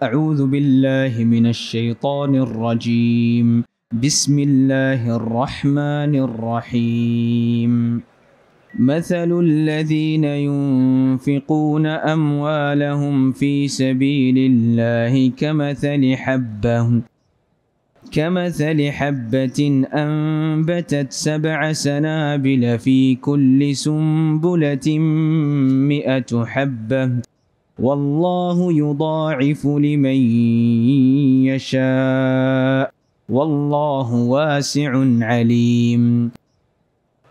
أعوذ بالله من الشيطان الرجيم بسم الله الرحمن الرحيم مثل الذين ينفقون أموالهم في سبيل الله كمثل حبه كمثل حبة أنبتت سبع سنابل في كل سنبلة مئة حبة والله يضاعف لمن يشاء والله واسع عليم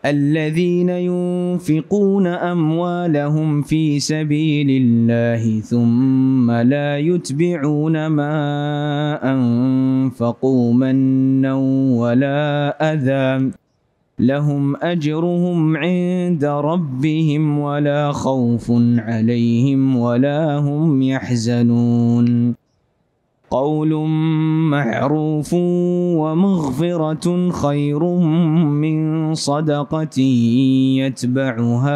الذين ينفقون أموالهم في سبيل الله ثم لا يتبعون ما أنفقوا منا ولا أذى لهم أجرهم عند ربهم ولا خوف عليهم ولا هم يحزنون قول معروف ومغفرة خير من صدقة يتبعها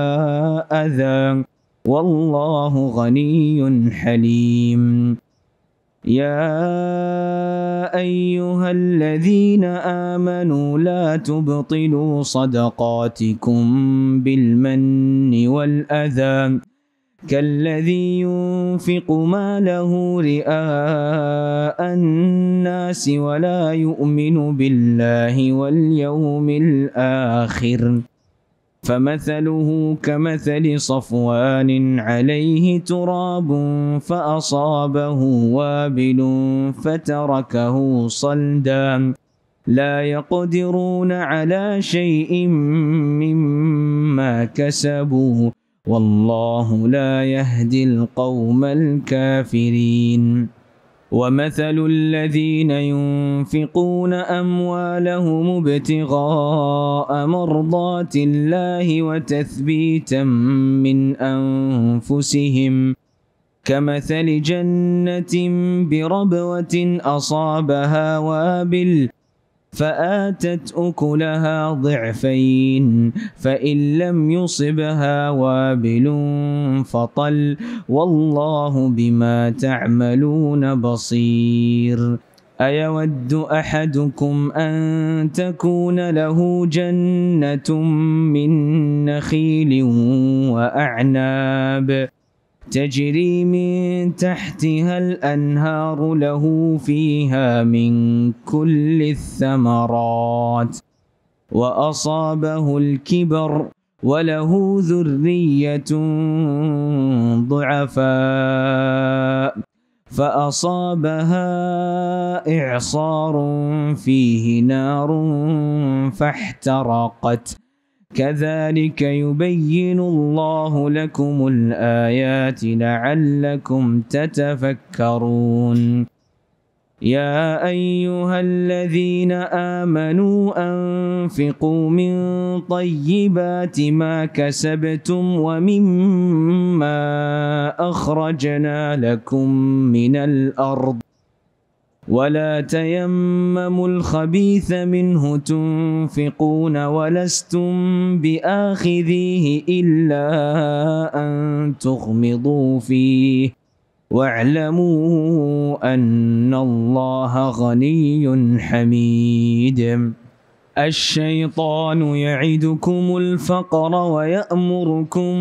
أذى والله غني حليم يا ايها الذين امنوا لا تبطلوا صدقاتكم بالمن والاذى كالذي ينفق ماله رئاء الناس ولا يؤمن بالله واليوم الاخر فمثله كمثل صفوان عليه تراب فأصابه وابل فتركه صلدا لا يقدرون على شيء مما كسبوا والله لا يهدي القوم الكافرين ومثل الذين ينفقون أموالهم ابتغاء مرضات الله وتثبيتا من أنفسهم كمثل جنة بربوة أصابها وابل فآتت أكلها ضعفين فإن لم يصبها وابل فطل والله بما تعملون بصير أيود أحدكم أن تكون له جنة من نخيل وأعناب تجري من تحتها الأنهار له فيها من كل الثمرات وأصابه الكبر وله ذرية ضعفاء فأصابها إعصار فيه نار فاحترقت كذلك يبين الله لكم الآيات لعلكم تتفكرون يا أيها الذين آمنوا أنفقوا من طيبات ما كسبتم ومما أخرجنا لكم من الأرض ولا تيمموا الخبيث منه تنفقون ولستم باخذيه الا ان تغمضوا فيه واعلموا ان الله غني حميد الشيطان يعدكم الفقر ويامركم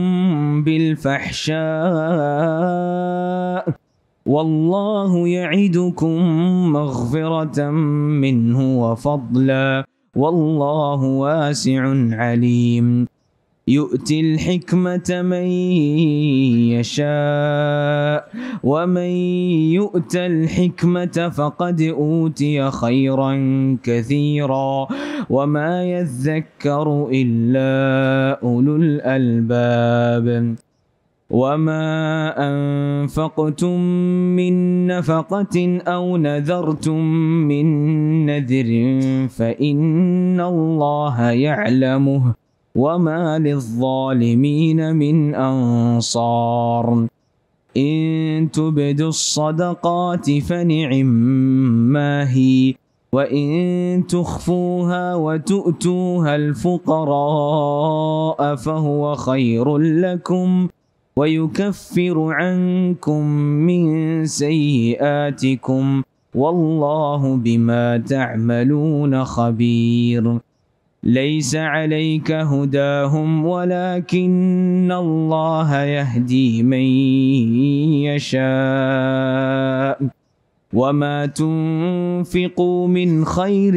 بالفحشاء والله يعدكم مغفرة منه وفضلا والله واسع عليم يؤتي الحكمة من يشاء ومن يؤت الحكمة فقد أوتي خيرا كثيرا وما يذكر إلا أولو الألباب وما أنفقتم من نفقة أو نذرتم من نذر فإن الله يعلمه وما للظالمين من أنصار إن تبدوا الصدقات فنعما هي وإن تخفوها وتؤتوها الفقراء فهو خير لكم ويكفر عنكم من سيئاتكم والله بما تعملون خبير ليس عليك هداهم ولكن الله يهدي من يشاء وما تنفقوا من خير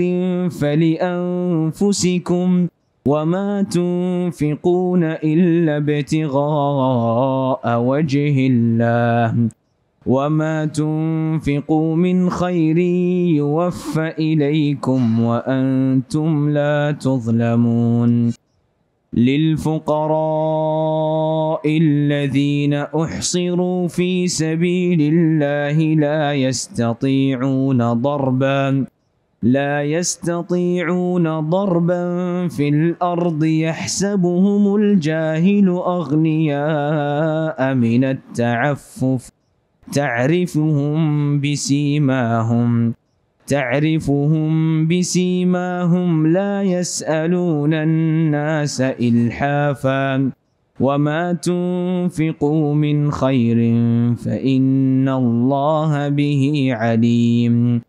فلانفسكم وما تنفقون إلا ابتغاء وجه الله وما تنفقوا من خير يوفى إليكم وأنتم لا تظلمون للفقراء الذين أحصروا في سبيل الله لا يستطيعون ضرباً لا يستطيعون ضربا في الارض يحسبهم الجاهل اغنياء من التعفف تعرفهم بسيماهم تعرفهم بسيماهم لا يسالون الناس الحافا وما تنفقوا من خير فان الله به عليم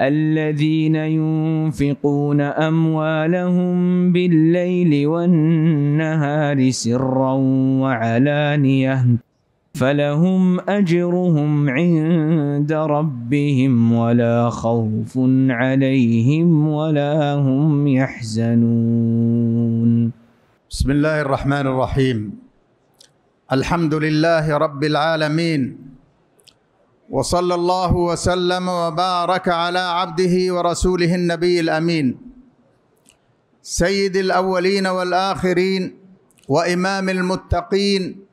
الذين ينفقون أموالهم بالليل والنهار سرا وعلانية فلهم أجرهم عند ربهم ولا خوف عليهم ولا هم يحزنون بسم الله الرحمن الرحيم الحمد لله رب العالمين وصلى الله وسلم وبارك على عبده ورسوله النبي الامين سيد الاولين والاخرين وامام المتقين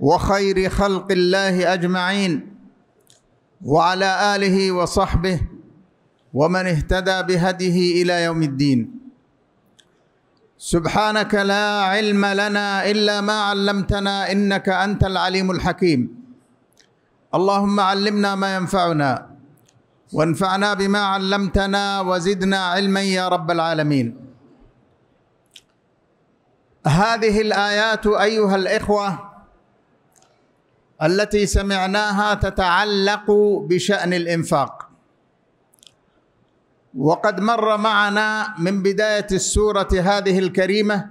وخير خلق الله اجمعين وعلى اله وصحبه ومن اهتدى بهديه الى يوم الدين سبحانك لا علم لنا الا ما علمتنا انك انت العليم الحكيم اللهم علمنا ما ينفعنا وانفعنا بما علمتنا وزدنا علما يا رب العالمين هذه الايات ايها الاخوه التي سمعناها تتعلق بشان الانفاق وقد مر معنا من بدايه السوره هذه الكريمه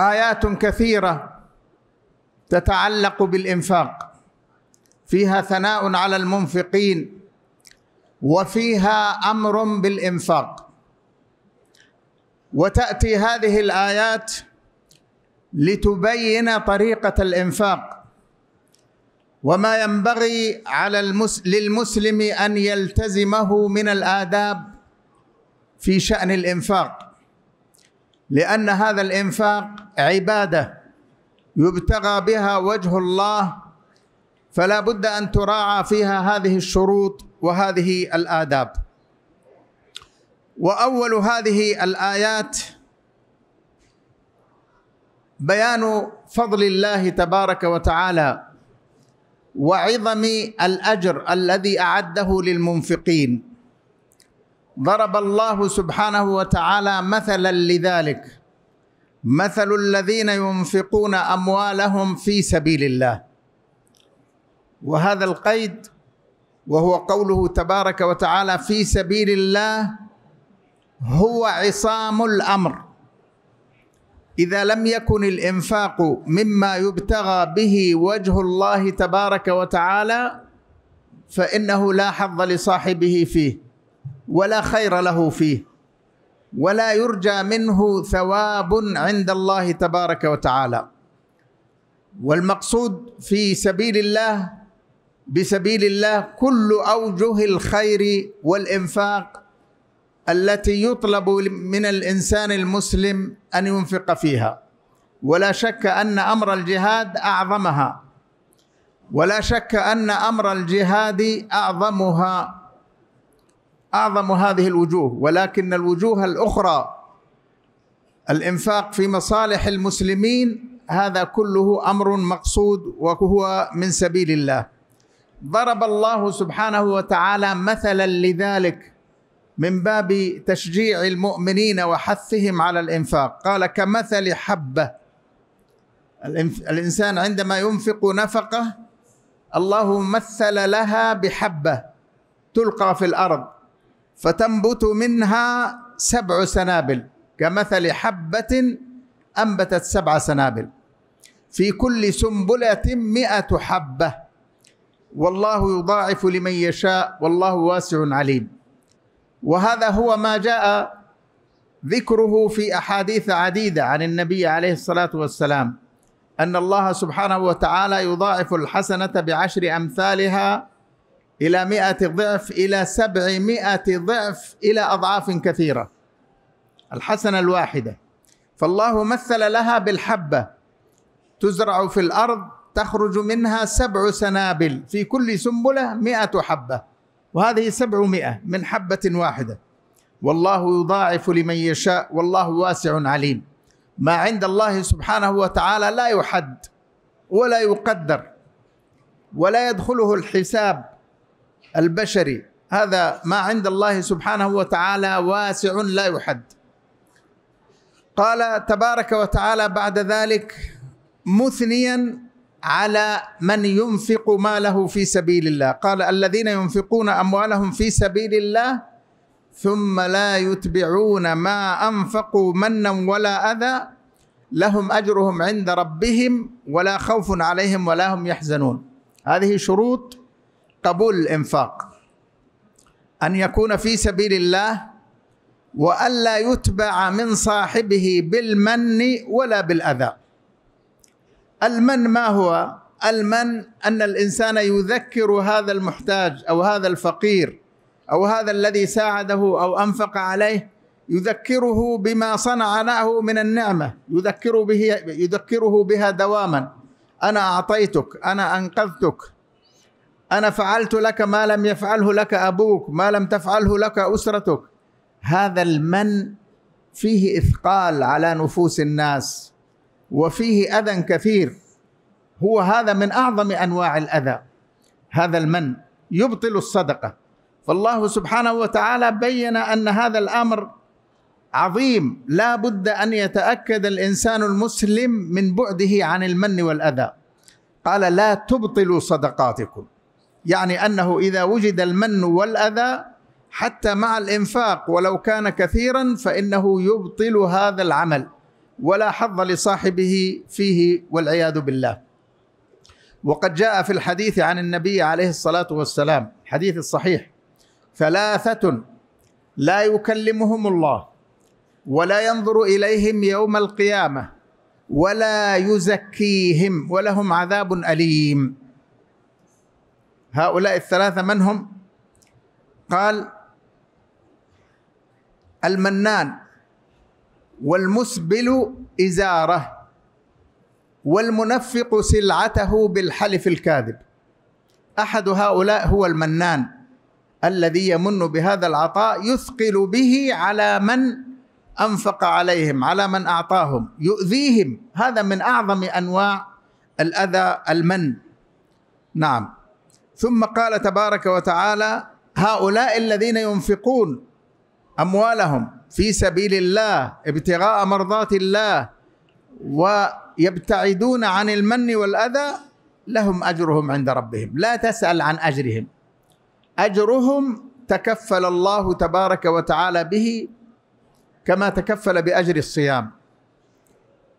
ايات كثيره تتعلق بالإنفاق فيها ثناء على المنفقين وفيها أمر بالإنفاق وتأتي هذه الآيات لتبين طريقة الإنفاق وما ينبغي على المس... للمسلم أن يلتزمه من الآداب في شأن الإنفاق لأن هذا الإنفاق عبادة يبتغى بها وجه الله فلا بد ان تراعى فيها هذه الشروط وهذه الاداب واول هذه الايات بيان فضل الله تبارك وتعالى وعظم الاجر الذي اعده للمنفقين ضرب الله سبحانه وتعالى مثلا لذلك مثل الذين ينفقون اموالهم في سبيل الله وهذا القيد وهو قوله تبارك وتعالى في سبيل الله هو عصام الامر اذا لم يكن الانفاق مما يبتغى به وجه الله تبارك وتعالى فانه لا حظ لصاحبه فيه ولا خير له فيه ولا يرجى منه ثواب عند الله تبارك وتعالى والمقصود في سبيل الله بسبيل الله كل اوجه الخير والانفاق التي يطلب من الانسان المسلم ان ينفق فيها ولا شك ان امر الجهاد اعظمها ولا شك ان امر الجهاد اعظمها اعظم هذه الوجوه ولكن الوجوه الاخرى الانفاق في مصالح المسلمين هذا كله امر مقصود وهو من سبيل الله ضرب الله سبحانه وتعالى مثلا لذلك من باب تشجيع المؤمنين وحثهم على الانفاق قال كمثل حبه الانسان عندما ينفق نفقه الله مثل لها بحبه تلقى في الارض فتنبت منها سبع سنابل كمثل حبة أنبتت سبع سنابل في كل سنبلة مئة حبة والله يضاعف لمن يشاء والله واسع عليم وهذا هو ما جاء ذكره في أحاديث عديدة عن النبي عليه الصلاة والسلام أن الله سبحانه وتعالى يضاعف الحسنة بعشر أمثالها إلى مئة ضعف إلى سبعمائة ضعف إلى أضعاف كثيرة الحسنة الواحدة فالله مثل لها بالحبة تزرع في الأرض تخرج منها سبع سنابل في كل سنبلة مئة حبة وهذه سبعمائة من حبة واحدة والله يضاعف لمن يشاء والله واسع عليم ما عند الله سبحانه وتعالى لا يحد ولا يقدر ولا يدخله الحساب البشري هذا ما عند الله سبحانه وتعالى واسع لا يحد قال تبارك وتعالى بعد ذلك مثنيا على من ينفق ماله في سبيل الله قال الذين ينفقون اموالهم في سبيل الله ثم لا يتبعون ما انفقوا منا ولا اذى لهم اجرهم عند ربهم ولا خوف عليهم ولا هم يحزنون هذه شروط قبول الإنفاق أن يكون في سبيل الله وألا يتبع من صاحبه بالمن ولا بالأذى المن ما هو؟ المن أن الإنسان يذكر هذا المحتاج أو هذا الفقير أو هذا الذي ساعده أو أنفق عليه يذكره بما صنع له من النعمة يذكر به يذكره بها دواما أنا أعطيتك أنا أنقذتك أنا فعلت لك ما لم يفعله لك أبوك ما لم تفعله لك أسرتك هذا المن فيه إثقال على نفوس الناس وفيه أذى كثير هو هذا من أعظم أنواع الأذى هذا المن يبطل الصدقة فالله سبحانه وتعالى بين أن هذا الأمر عظيم لا بد أن يتأكد الإنسان المسلم من بعده عن المن والأذى قال لا تبطلوا صدقاتكم يعني انه اذا وجد المن والاذى حتى مع الانفاق ولو كان كثيرا فانه يبطل هذا العمل ولا حظ لصاحبه فيه والعياذ بالله وقد جاء في الحديث عن النبي عليه الصلاه والسلام حديث الصحيح ثلاثه لا يكلمهم الله ولا ينظر اليهم يوم القيامه ولا يزكيهم ولهم عذاب اليم هؤلاء الثلاثة من هم؟ قال المنان والمسبل إزاره والمنفق سلعته بالحلف الكاذب أحد هؤلاء هو المنان الذي يمن بهذا العطاء يثقل به على من أنفق عليهم على من أعطاهم يؤذيهم هذا من أعظم أنواع الأذى المن نعم ثم قال تبارك وتعالى هؤلاء الذين ينفقون اموالهم في سبيل الله ابتغاء مرضات الله ويبتعدون عن المن والاذى لهم اجرهم عند ربهم لا تسال عن اجرهم اجرهم تكفل الله تبارك وتعالى به كما تكفل باجر الصيام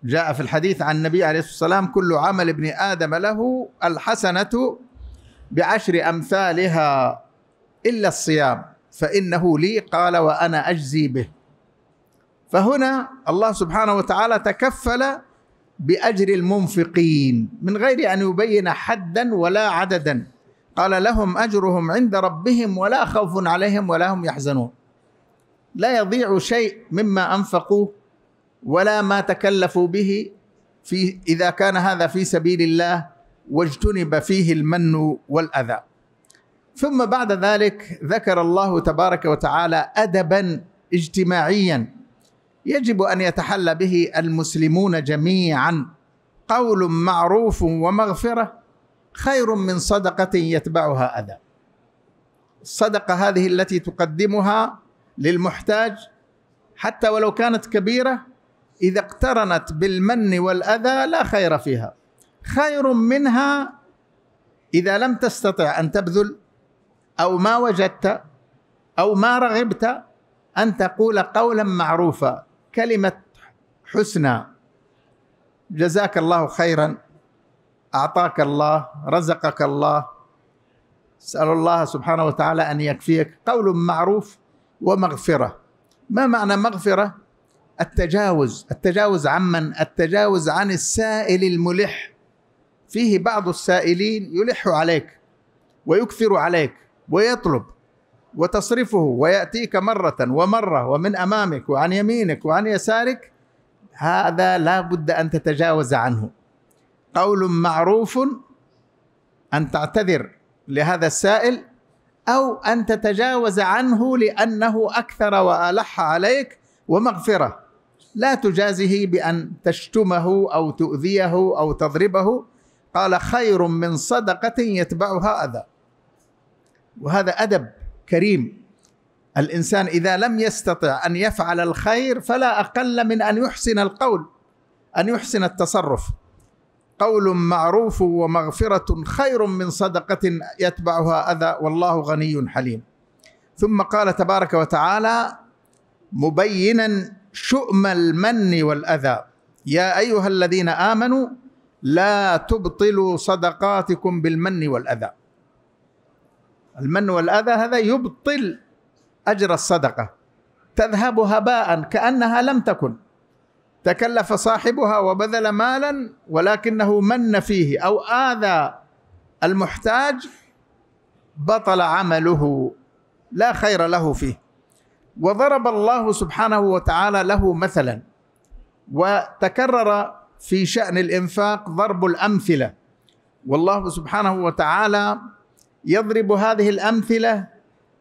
جاء في الحديث عن النبي عليه الصلاه والسلام كل عمل ابن ادم له الحسنه بعشر امثالها الا الصيام فانه لي قال وانا اجزي به فهنا الله سبحانه وتعالى تكفل باجر المنفقين من غير ان يبين حدا ولا عددا قال لهم اجرهم عند ربهم ولا خوف عليهم ولا هم يحزنون لا يضيع شيء مما انفقوا ولا ما تكلفوا به في اذا كان هذا في سبيل الله واجتنب فيه المن والاذى ثم بعد ذلك ذكر الله تبارك وتعالى ادبا اجتماعيا يجب ان يتحلى به المسلمون جميعا قول معروف ومغفره خير من صدقه يتبعها اذى الصدقه هذه التي تقدمها للمحتاج حتى ولو كانت كبيره اذا اقترنت بالمن والاذى لا خير فيها خير منها إذا لم تستطع أن تبذل أو ما وجدت أو ما رغبت أن تقول قولا معروفا كلمة حسنى جزاك الله خيرا أعطاك الله رزقك الله اسأل الله سبحانه وتعالى أن يكفيك قول معروف ومغفرة ما معنى مغفرة؟ التجاوز التجاوز عمن التجاوز عن السائل الملح فيه بعض السائلين يلح عليك ويكثر عليك ويطلب وتصرفه ويأتيك مرة ومرة ومن أمامك وعن يمينك وعن يسارك هذا لا بد أن تتجاوز عنه قول معروف أن تعتذر لهذا السائل أو أن تتجاوز عنه لأنه أكثر وألح عليك ومغفرة لا تجازه بأن تشتمه أو تؤذيه أو تضربه قال خير من صدقة يتبعها أذى وهذا أدب كريم الإنسان إذا لم يستطع أن يفعل الخير فلا أقل من أن يحسن القول أن يحسن التصرف قول معروف ومغفرة خير من صدقة يتبعها أذى والله غني حليم ثم قال تبارك وتعالى مبينا شؤم المن والأذى يا أيها الذين آمنوا لا تبطلوا صدقاتكم بالمن والأذى المن والأذى هذا يبطل أجر الصدقة تذهب هباء كأنها لم تكن تكلف صاحبها وبذل مالا ولكنه من فيه أو آذى المحتاج بطل عمله لا خير له فيه وضرب الله سبحانه وتعالى له مثلا وتكرر في شأن الإنفاق ضرب الأمثلة والله سبحانه وتعالى يضرب هذه الأمثلة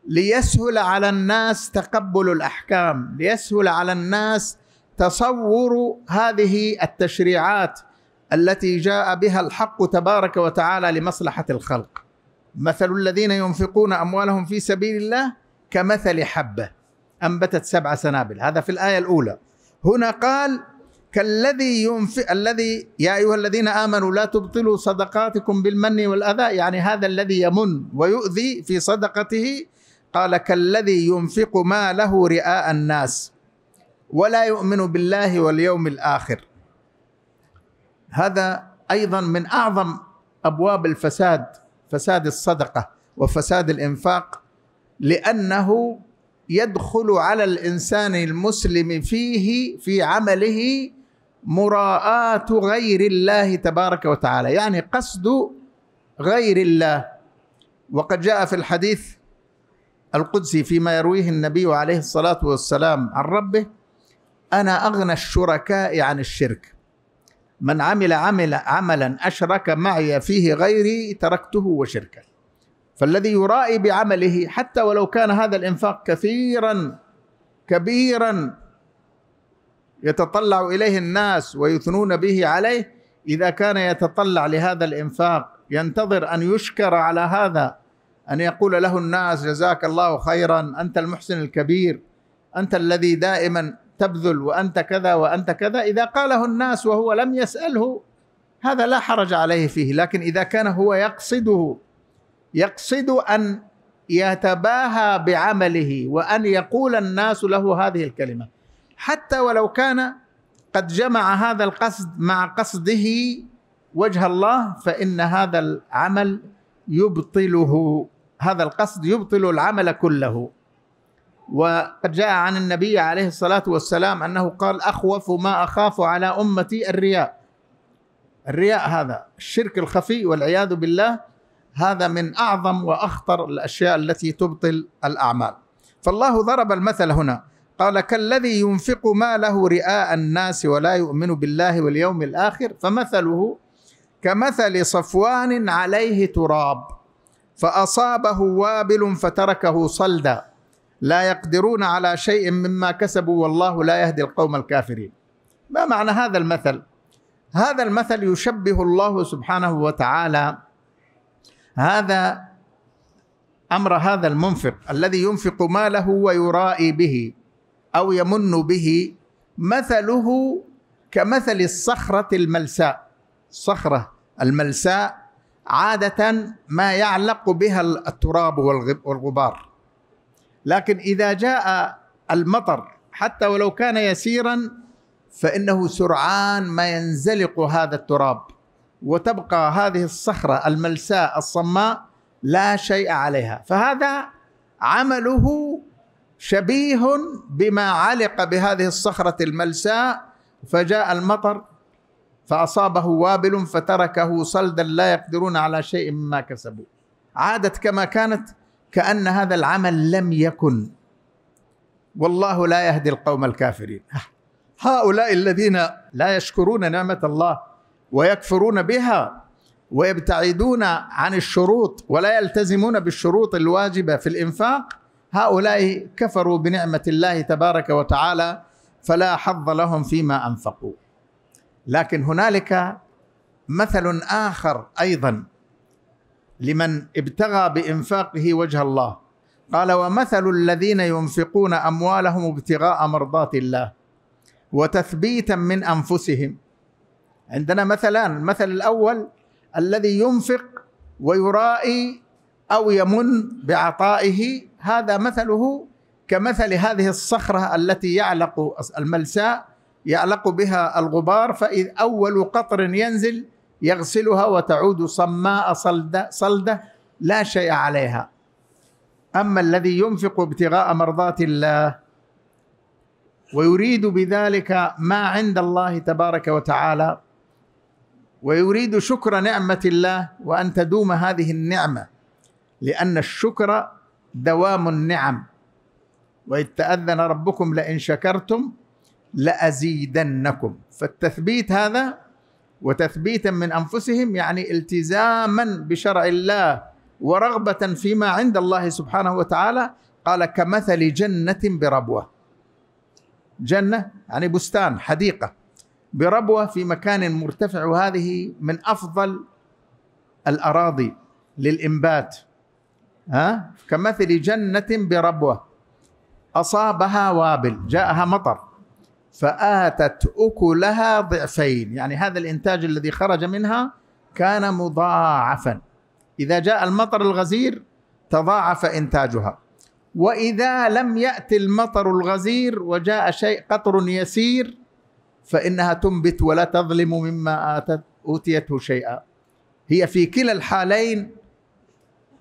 ليسهل على الناس تقبل الأحكام ليسهل على الناس تصور هذه التشريعات التي جاء بها الحق تبارك وتعالى لمصلحة الخلق مثل الذين ينفقون أموالهم في سبيل الله كمثل حبة أنبتت سبع سنابل هذا في الآية الأولى هنا قال كالذي ينفق الذي يا ايها الذين امنوا لا تبطلوا صدقاتكم بالمن والاذى يعني هذا الذي يمن ويؤذي في صدقته قال كالذي ينفق ماله رئاء الناس ولا يؤمن بالله واليوم الاخر هذا ايضا من اعظم ابواب الفساد فساد الصدقه وفساد الانفاق لانه يدخل على الانسان المسلم فيه في عمله مراءاة غير الله تبارك وتعالى يعني قصد غير الله وقد جاء في الحديث القدسي فيما يرويه النبي عليه الصلاة والسلام عن ربه أنا أغنى الشركاء عن الشرك من عمل عمل عملا أشرك معي فيه غيري تركته وشركه فالذي يرائي بعمله حتى ولو كان هذا الإنفاق كثيرا كبيرا يتطلع اليه الناس ويثنون به عليه اذا كان يتطلع لهذا الانفاق ينتظر ان يشكر على هذا ان يقول له الناس جزاك الله خيرا انت المحسن الكبير انت الذي دائما تبذل وانت كذا وانت كذا اذا قاله الناس وهو لم يساله هذا لا حرج عليه فيه لكن اذا كان هو يقصده يقصد ان يتباهى بعمله وان يقول الناس له هذه الكلمه حتى ولو كان قد جمع هذا القصد مع قصده وجه الله فإن هذا العمل يبطله هذا القصد يبطل العمل كله وقد جاء عن النبي عليه الصلاة والسلام أنه قال أخوف ما أخاف على أمتي الرياء الرياء هذا الشرك الخفي والعياذ بالله هذا من أعظم وأخطر الأشياء التي تبطل الأعمال فالله ضرب المثل هنا قال كالذي ينفق ماله رئاء الناس ولا يؤمن بالله واليوم الاخر فمثله كمثل صفوان عليه تراب فاصابه وابل فتركه صلدا لا يقدرون على شيء مما كسبوا والله لا يهدي القوم الكافرين ما معنى هذا المثل هذا المثل يشبه الله سبحانه وتعالى هذا امر هذا المنفق الذي ينفق ماله ويرائي به أو يمن به مثله كمثل الصخرة الملساء الصخرة الملساء عادة ما يعلق بها التراب والغبار لكن إذا جاء المطر حتى ولو كان يسيرا فإنه سرعان ما ينزلق هذا التراب وتبقى هذه الصخرة الملساء الصماء لا شيء عليها فهذا عمله شبيه بما علق بهذه الصخرة الملساء فجاء المطر فأصابه وابل فتركه صلدا لا يقدرون على شيء مما كسبوا عادت كما كانت كأن هذا العمل لم يكن والله لا يهدي القوم الكافرين هؤلاء الذين لا يشكرون نعمة الله ويكفرون بها ويبتعدون عن الشروط ولا يلتزمون بالشروط الواجبة في الإنفاق هؤلاء كفروا بنعمة الله تبارك وتعالى فلا حظ لهم فيما أنفقوا لكن هنالك مثل آخر أيضا لمن ابتغى بإنفاقه وجه الله قال ومثل الذين ينفقون أموالهم ابتغاء مرضات الله وتثبيتا من أنفسهم عندنا مثلان المثل الأول الذي ينفق ويرائي أو يمن بعطائه هذا مثله كمثل هذه الصخرة التي يعلق الملساء يعلق بها الغبار فإذ أول قطر ينزل يغسلها وتعود صماء صلدة, صلدة لا شيء عليها أما الذي ينفق ابتغاء مرضات الله ويريد بذلك ما عند الله تبارك وتعالى ويريد شكر نعمة الله وأن تدوم هذه النعمة لأن الشكر دوام النعم وإذ تأذن ربكم لئن شكرتم لأزيدنكم فالتثبيت هذا وتثبيتا من أنفسهم يعني التزاما بشرع الله ورغبة فيما عند الله سبحانه وتعالى قال كمثل جنة بربوة جنة يعني بستان حديقة بربوة في مكان مرتفع وهذه من أفضل الأراضي للإنبات ها كمثل جنة بربوة أصابها وابل جاءها مطر فآتت أكلها ضعفين يعني هذا الإنتاج الذي خرج منها كان مضاعفا إذا جاء المطر الغزير تضاعف إنتاجها وإذا لم يأتي المطر الغزير وجاء شيء قطر يسير فإنها تنبت ولا تظلم مما آتت أوتيته شيئا هي في كلا الحالين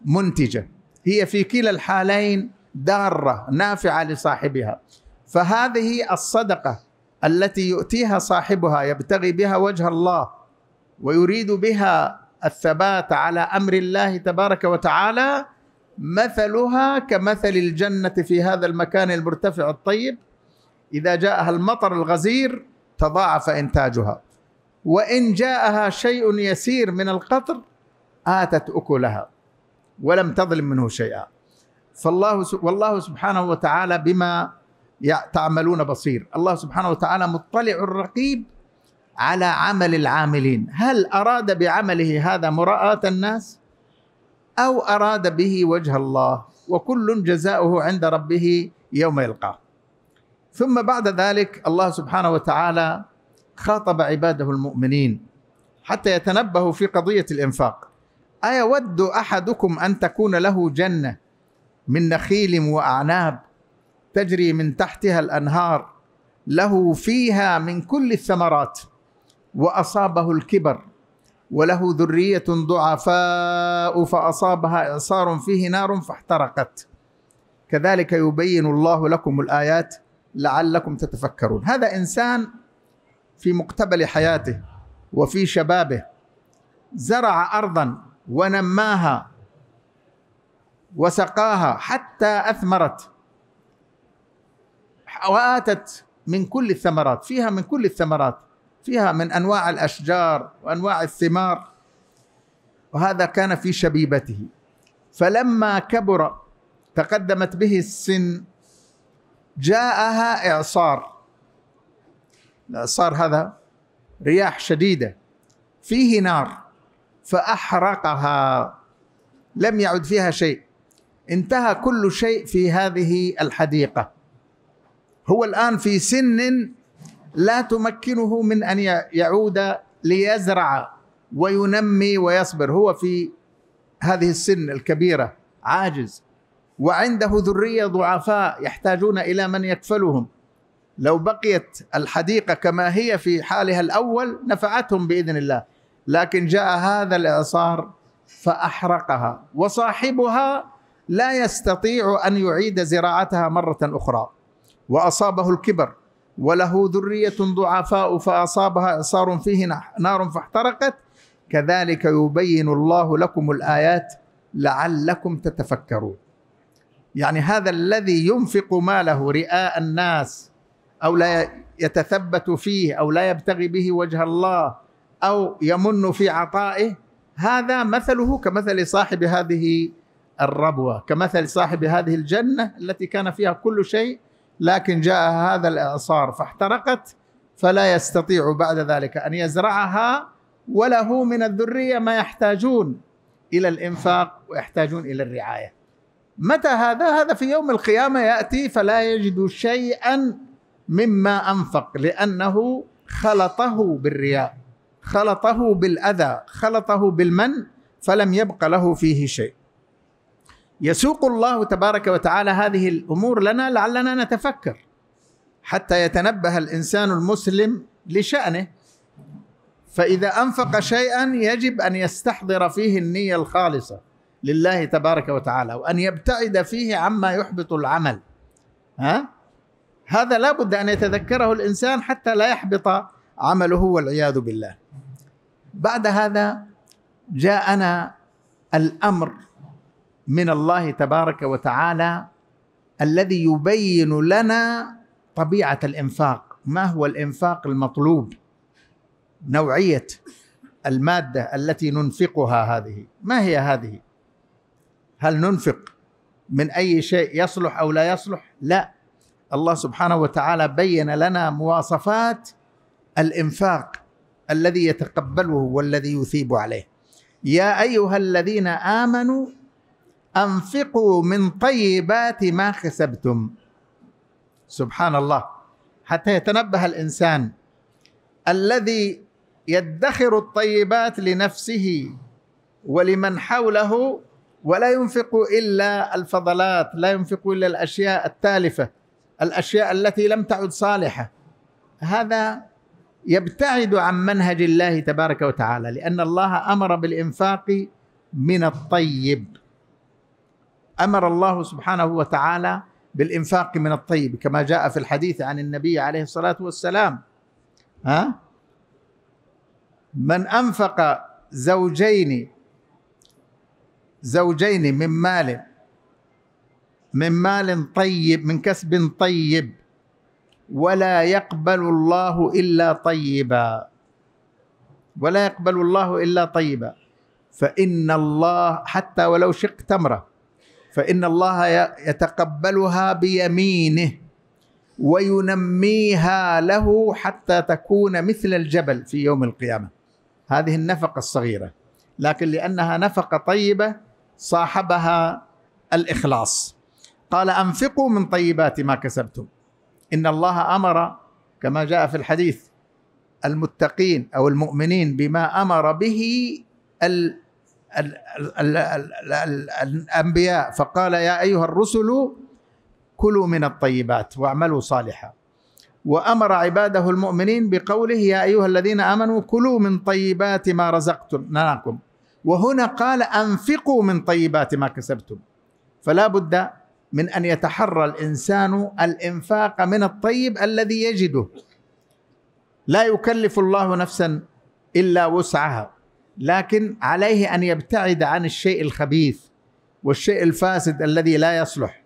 منتجه هي في كلا الحالين دارة نافعة لصاحبها فهذه الصدقة التي يؤتيها صاحبها يبتغي بها وجه الله ويريد بها الثبات على امر الله تبارك وتعالى مثلها كمثل الجنه في هذا المكان المرتفع الطيب اذا جاءها المطر الغزير تضاعف انتاجها وان جاءها شيء يسير من القطر اتت اكلها ولم تظلم منه شيئا فالله والله سبحانه وتعالى بما تعملون بصير الله سبحانه وتعالى مطلع الرقيب على عمل العاملين هل أراد بعمله هذا مراءة الناس أو أراد به وجه الله وكل جزاؤه عند ربه يوم يلقاه ثم بعد ذلك الله سبحانه وتعالى خاطب عباده المؤمنين حتى يتنبهوا في قضية الإنفاق أيود أحدكم أن تكون له جنة من نخيل وأعناب تجري من تحتها الأنهار له فيها من كل الثمرات وأصابه الكبر وله ذرية ضعفاء فأصابها إعصار فيه نار فاحترقت كذلك يبين الله لكم الآيات لعلكم تتفكرون هذا إنسان في مقتبل حياته وفي شبابه زرع أرضا ونماها وسقاها حتى اثمرت واتت من كل الثمرات فيها من كل الثمرات فيها من انواع الاشجار وانواع الثمار وهذا كان في شبيبته فلما كبر تقدمت به السن جاءها اعصار الاعصار هذا رياح شديده فيه نار فأحرقها لم يعد فيها شيء انتهى كل شيء في هذه الحديقة هو الآن في سن لا تمكنه من أن يعود ليزرع وينمي ويصبر هو في هذه السن الكبيرة عاجز وعنده ذرية ضعفاء يحتاجون إلى من يكفلهم لو بقيت الحديقة كما هي في حالها الأول نفعتهم بإذن الله لكن جاء هذا الاعصار فاحرقها وصاحبها لا يستطيع ان يعيد زراعتها مره اخرى واصابه الكبر وله ذريه ضعفاء فاصابها اعصار فيه نار فاحترقت كذلك يبين الله لكم الايات لعلكم تتفكرون يعني هذا الذي ينفق ماله رئاء الناس او لا يتثبت فيه او لا يبتغي به وجه الله أو يمن في عطائه هذا مثله كمثل صاحب هذه الربوة كمثل صاحب هذه الجنة التي كان فيها كل شيء لكن جاء هذا الإعصار فاحترقت فلا يستطيع بعد ذلك أن يزرعها وله من الذرية ما يحتاجون إلى الإنفاق ويحتاجون إلى الرعاية متى هذا؟ هذا في يوم القيامة يأتي فلا يجد شيئا مما أنفق لأنه خلطه بالرياء خلطه بالاذى خلطه بالمن فلم يبق له فيه شيء يسوق الله تبارك وتعالى هذه الامور لنا لعلنا نتفكر حتى يتنبه الانسان المسلم لشانه فاذا انفق شيئا يجب ان يستحضر فيه النيه الخالصه لله تبارك وتعالى وان يبتعد فيه عما يحبط العمل ها هذا لا بد ان يتذكره الانسان حتى لا يحبط عمله والعياذ بالله بعد هذا جاءنا الامر من الله تبارك وتعالى الذي يبين لنا طبيعه الانفاق ما هو الانفاق المطلوب نوعيه الماده التي ننفقها هذه ما هي هذه هل ننفق من اي شيء يصلح او لا يصلح لا الله سبحانه وتعالى بين لنا مواصفات الانفاق الذي يتقبله والذي يثيب عليه يا ايها الذين امنوا انفقوا من طيبات ما كسبتم سبحان الله حتى يتنبه الانسان الذي يدخر الطيبات لنفسه ولمن حوله ولا ينفق الا الفضلات لا ينفق الا الاشياء التالفه الاشياء التي لم تعد صالحه هذا يبتعد عن منهج الله تبارك وتعالى لأن الله أمر بالإنفاق من الطيب أمر الله سبحانه وتعالى بالإنفاق من الطيب كما جاء في الحديث عن النبي عليه الصلاة والسلام ها من أنفق زوجين زوجين من مال من مال طيب من كسب طيب ولا يقبل الله الا طيبا ولا يقبل الله الا طيبا فان الله حتى ولو شق تمره فان الله يتقبلها بيمينه وينميها له حتى تكون مثل الجبل في يوم القيامه هذه النفقه الصغيره لكن لانها نفقه طيبه صاحبها الاخلاص قال انفقوا من طيبات ما كسبتم ان الله امر كما جاء في الحديث المتقين او المؤمنين بما امر به ال ال ال الانبياء فقال يا ايها الرسل كلوا من الطيبات واعملوا صالحا وامر عباده المؤمنين بقوله يا ايها الذين امنوا كلوا من طيبات ما رزقناكم نعم. وهنا قال انفقوا من طيبات ما كسبتم فلا بد من ان يتحرى الانسان الانفاق من الطيب الذي يجده لا يكلف الله نفسا الا وسعها لكن عليه ان يبتعد عن الشيء الخبيث والشيء الفاسد الذي لا يصلح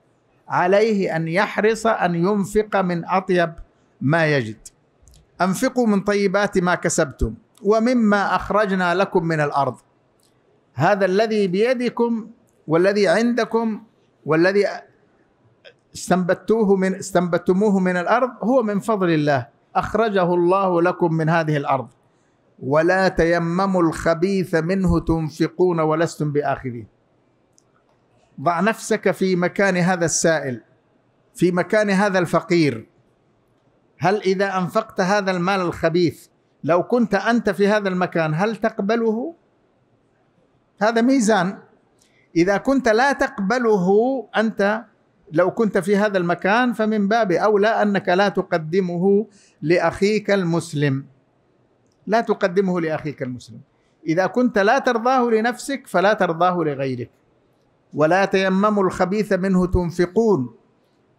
عليه ان يحرص ان ينفق من اطيب ما يجد انفقوا من طيبات ما كسبتم ومما اخرجنا لكم من الارض هذا الذي بيدكم والذي عندكم والذي استنبتوه من استنبتموه من الارض هو من فضل الله اخرجه الله لكم من هذه الارض ولا تيمموا الخبيث منه تنفقون ولستم باخذين ضع نفسك في مكان هذا السائل في مكان هذا الفقير هل اذا انفقت هذا المال الخبيث لو كنت انت في هذا المكان هل تقبله هذا ميزان اذا كنت لا تقبله انت لو كنت في هذا المكان فمن باب اولى انك لا تقدمه لاخيك المسلم لا تقدمه لاخيك المسلم اذا كنت لا ترضاه لنفسك فلا ترضاه لغيرك ولا تيمموا الخبيث منه تنفقون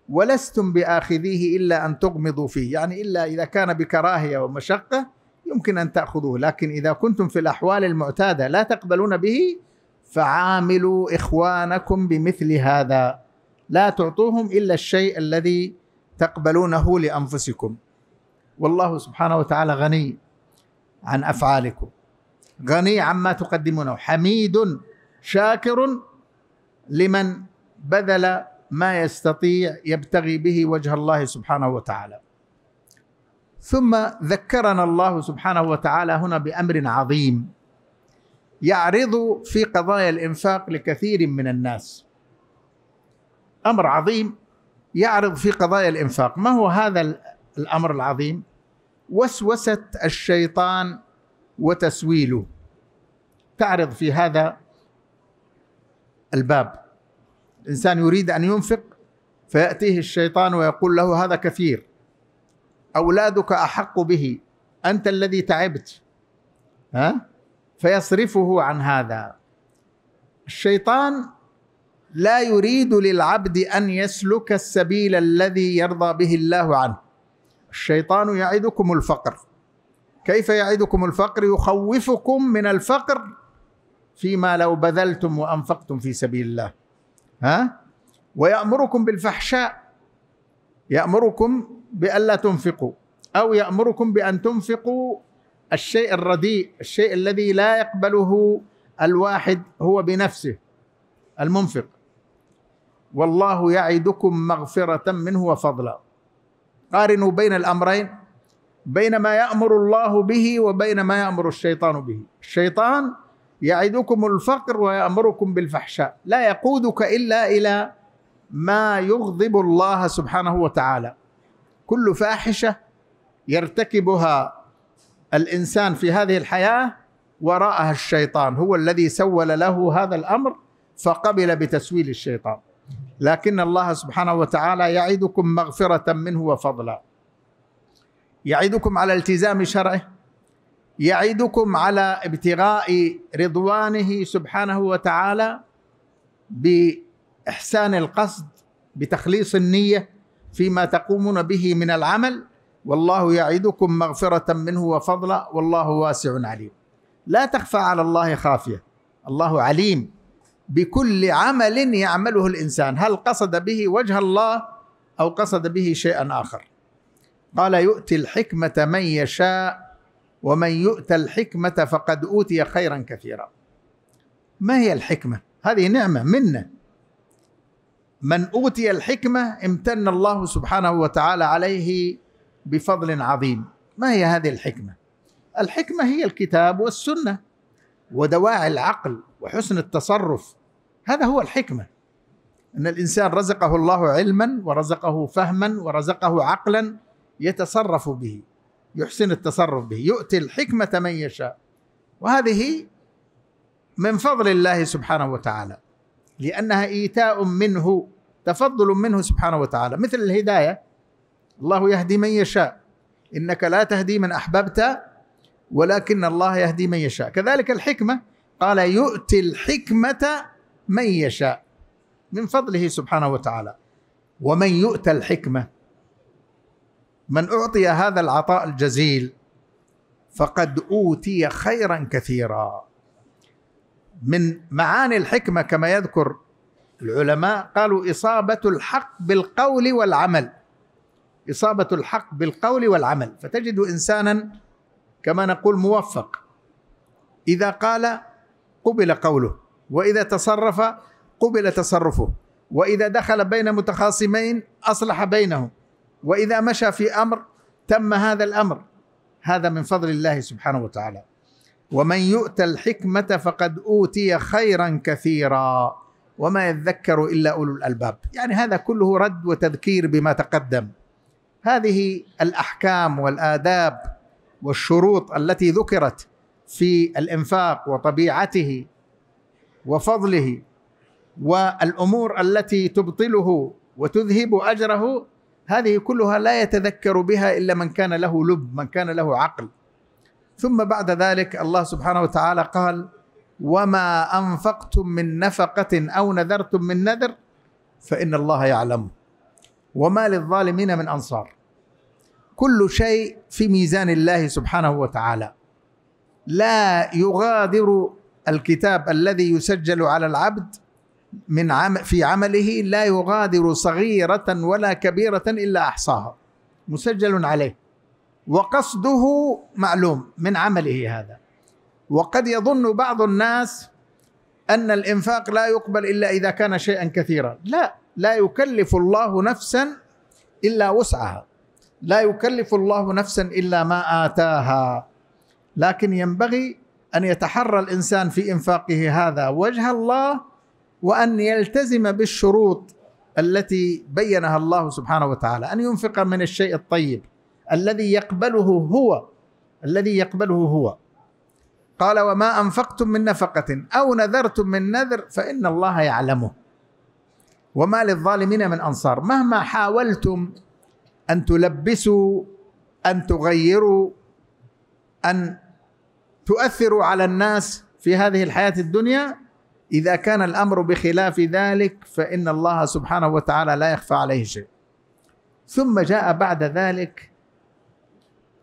ولستم باخذيه الا ان تغمضوا فيه يعني الا اذا كان بكراهيه ومشقه يمكن ان تاخذوه لكن اذا كنتم في الاحوال المعتاده لا تقبلون به فعاملوا اخوانكم بمثل هذا لا تعطوهم الا الشيء الذي تقبلونه لانفسكم والله سبحانه وتعالى غني عن افعالكم غني عما تقدمونه حميد شاكر لمن بذل ما يستطيع يبتغي به وجه الله سبحانه وتعالى ثم ذكرنا الله سبحانه وتعالى هنا بامر عظيم يعرض في قضايا الانفاق لكثير من الناس امر عظيم يعرض في قضايا الانفاق ما هو هذا الامر العظيم وسوسه الشيطان وتسويله تعرض في هذا الباب الانسان يريد ان ينفق فياتيه الشيطان ويقول له هذا كثير اولادك احق به انت الذي تعبت ها فيصرفه عن هذا الشيطان لا يريد للعبد ان يسلك السبيل الذي يرضى به الله عنه الشيطان يعدكم الفقر كيف يعدكم الفقر يخوفكم من الفقر فيما لو بذلتم وانفقتم في سبيل الله ها ويامركم بالفحشاء يامركم بالا تنفقوا او يامركم بان تنفقوا الشيء الرديء الشيء الذي لا يقبله الواحد هو بنفسه المنفق والله يعدكم مغفرة منه وفضلا قارنوا بين الأمرين بين ما يأمر الله به وبين ما يأمر الشيطان به الشيطان يعدكم الفقر ويأمركم بالفحشاء لا يقودك إلا إلى ما يغضب الله سبحانه وتعالى كل فاحشة يرتكبها الإنسان في هذه الحياة وراءها الشيطان هو الذي سول له هذا الأمر فقبل بتسويل الشيطان لكن الله سبحانه وتعالى يعدكم مغفرة منه وفضلا يعدكم على التزام شرعه يعدكم على ابتغاء رضوانه سبحانه وتعالى بإحسان القصد بتخليص النية فيما تقومون به من العمل والله يعدكم مغفرة منه وفضلا والله واسع عليم لا تخفى على الله خافية الله عليم بكل عمل يعمله الانسان هل قصد به وجه الله او قصد به شيئا اخر قال يؤتي الحكمه من يشاء ومن يؤت الحكمه فقد اوتي خيرا كثيرا ما هي الحكمه هذه نعمه منا من اوتي الحكمه امتن الله سبحانه وتعالى عليه بفضل عظيم ما هي هذه الحكمه الحكمه هي الكتاب والسنه ودواعي العقل وحسن التصرف هذا هو الحكمه ان الانسان رزقه الله علما ورزقه فهما ورزقه عقلا يتصرف به يحسن التصرف به يؤتي الحكمه من يشاء وهذه من فضل الله سبحانه وتعالى لانها ايتاء منه تفضل منه سبحانه وتعالى مثل الهدايه الله يهدي من يشاء انك لا تهدي من احببت ولكن الله يهدي من يشاء كذلك الحكمه قال يؤتي الحكمه من يشاء من فضله سبحانه وتعالى ومن يؤتى الحكمه من اعطي هذا العطاء الجزيل فقد اوتي خيرا كثيرا من معاني الحكمه كما يذكر العلماء قالوا اصابه الحق بالقول والعمل اصابه الحق بالقول والعمل فتجد انسانا كما نقول موفق اذا قال قبل قوله وإذا تصرف قبل تصرفه وإذا دخل بين متخاصمين أصلح بينهم وإذا مشى في أمر تم هذا الأمر هذا من فضل الله سبحانه وتعالى ومن يؤت الحكمة فقد أوتي خيرا كثيرا وما يذكر إلا أولو الألباب يعني هذا كله رد وتذكير بما تقدم هذه الأحكام والآداب والشروط التي ذكرت في الإنفاق وطبيعته وفضله والامور التي تبطله وتذهب اجره هذه كلها لا يتذكر بها الا من كان له لب من كان له عقل ثم بعد ذلك الله سبحانه وتعالى قال وما انفقتم من نفقه او نذرتم من نذر فان الله يعلم وما للظالمين من انصار كل شيء في ميزان الله سبحانه وتعالى لا يغادر الكتاب الذي يسجل على العبد من عم في عمله لا يغادر صغيرة ولا كبيرة إلا أحصاها مسجل عليه وقصده معلوم من عمله هذا وقد يظن بعض الناس أن الإنفاق لا يقبل إلا إذا كان شيئا كثيرا لا لا يكلف الله نفسا إلا وسعها لا يكلف الله نفسا إلا ما آتاها لكن ينبغي ان يتحرى الانسان في انفاقه هذا وجه الله وان يلتزم بالشروط التي بينها الله سبحانه وتعالى ان ينفق من الشيء الطيب الذي يقبله هو الذي يقبله هو قال وما انفقتم من نفقه او نذرتم من نذر فان الله يعلمه وما للظالمين من انصار مهما حاولتم ان تلبسوا ان تغيروا ان تؤثر على الناس في هذه الحياه الدنيا اذا كان الامر بخلاف ذلك فان الله سبحانه وتعالى لا يخفى عليه شيء ثم جاء بعد ذلك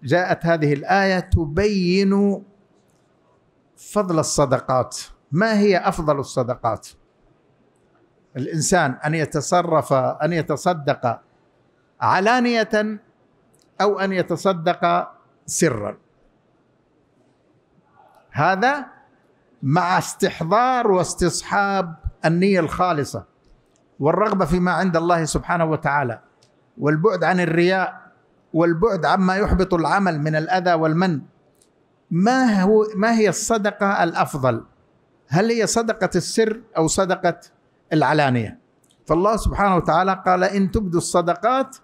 جاءت هذه الايه تبين فضل الصدقات ما هي افضل الصدقات الانسان ان يتصرف ان يتصدق علانيه او ان يتصدق سرا هذا مع استحضار واستصحاب النيه الخالصه والرغبه فيما عند الله سبحانه وتعالى والبعد عن الرياء والبعد عما يحبط العمل من الاذى والمن ما هو ما هي الصدقه الافضل؟ هل هي صدقه السر او صدقه العلانيه؟ فالله سبحانه وتعالى قال ان تبدوا الصدقات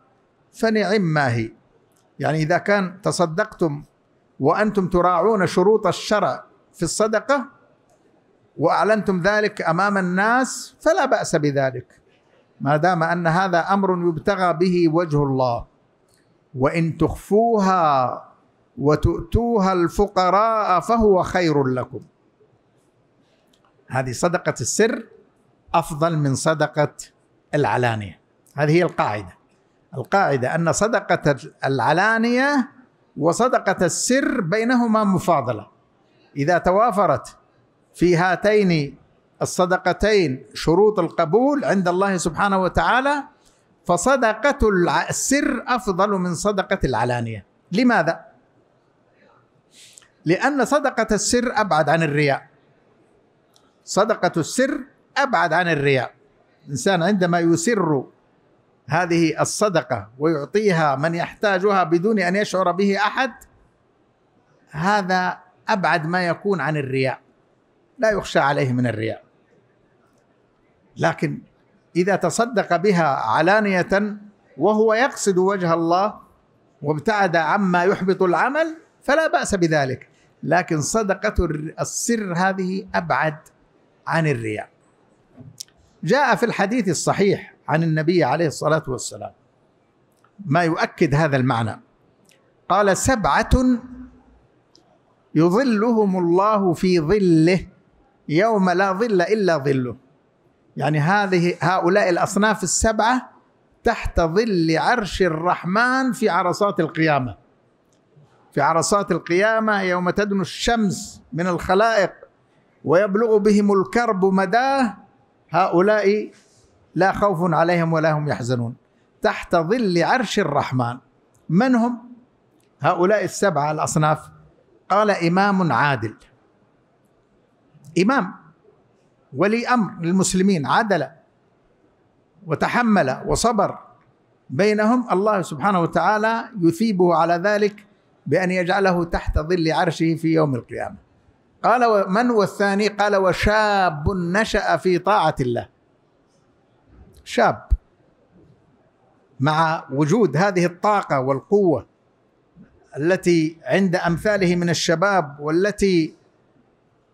فنعم ما هي. يعني اذا كان تصدقتم وأنتم تراعون شروط الشرع في الصدقة وأعلنتم ذلك أمام الناس فلا بأس بذلك ما دام أن هذا أمر يبتغى به وجه الله وإن تخفوها وتؤتوها الفقراء فهو خير لكم هذه صدقة السر أفضل من صدقة العلانية هذه هي القاعدة القاعدة أن صدقة العلانية وصدقة السر بينهما مفاضلة إذا توافرت في هاتين الصدقتين شروط القبول عند الله سبحانه وتعالى فصدقة السر أفضل من صدقة العلانية لماذا؟ لأن صدقة السر أبعد عن الرياء صدقة السر أبعد عن الرياء الإنسان عندما يسر هذه الصدقه ويعطيها من يحتاجها بدون ان يشعر به احد هذا ابعد ما يكون عن الرياء لا يخشى عليه من الرياء لكن اذا تصدق بها علانيه وهو يقصد وجه الله وابتعد عما يحبط العمل فلا باس بذلك لكن صدقه السر هذه ابعد عن الرياء جاء في الحديث الصحيح عن النبي عليه الصلاه والسلام ما يؤكد هذا المعنى قال سبعه يظلهم الله في ظله يوم لا ظل الا ظله يعني هذه هؤلاء الاصناف السبعه تحت ظل عرش الرحمن في عرصات القيامه في عرصات القيامه يوم تدنو الشمس من الخلائق ويبلغ بهم الكرب مداه هؤلاء لا خوف عليهم ولا هم يحزنون تحت ظل عرش الرحمن من هم هؤلاء السبعه الاصناف قال امام عادل امام ولي امر للمسلمين عدل وتحمل وصبر بينهم الله سبحانه وتعالى يثيبه على ذلك بان يجعله تحت ظل عرشه في يوم القيامه قال من والثاني قال وشاب نشا في طاعه الله شاب مع وجود هذه الطاقه والقوه التي عند امثاله من الشباب والتي